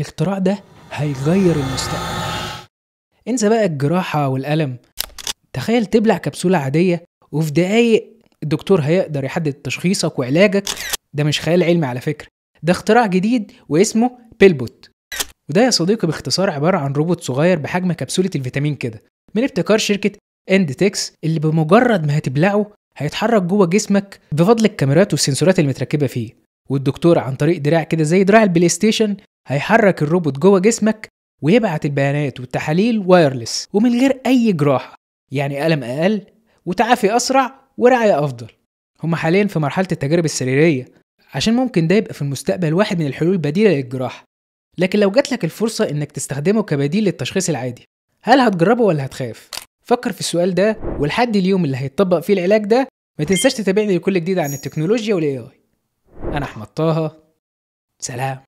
الاختراع ده هيغير المستقبل انسى بقى الجراحة والألم تخيل تبلع كبسولة عادية وفي دقايق الدكتور هيقدر يحدد تشخيصك وعلاجك ده مش خيال علمي على فكرة ده اختراع جديد واسمه بيلبوت وده يا صديقي باختصار عبارة عن روبوت صغير بحجم كبسولة الفيتامين كده من ابتكار شركة اند تكس اللي بمجرد ما هتبلعه هيتحرك جوه جسمك بفضل الكاميرات والسنسورات اللي متركبة فيه والدكتور عن طريق دراع كده زي دراع البلاي ستيشن هيحرك الروبوت جوه جسمك ويبعت البيانات والتحاليل وايرلس ومن غير أي جراحة يعني ألم أقل وتعافي أسرع ورعاية أفضل هما حاليا في مرحلة التجارب السريرية عشان ممكن ده يبقى في المستقبل واحد من الحلول البديلة للجراحة لكن لو جاتلك الفرصة إنك تستخدمه كبديل للتشخيص العادي هل هتجربه ولا هتخاف؟ فكر في السؤال ده ولحد اليوم اللي هيتطبق فيه العلاج ده ما تنساش تتابعني لكل جديد عن التكنولوجيا والاي اي انا احمد طه سلام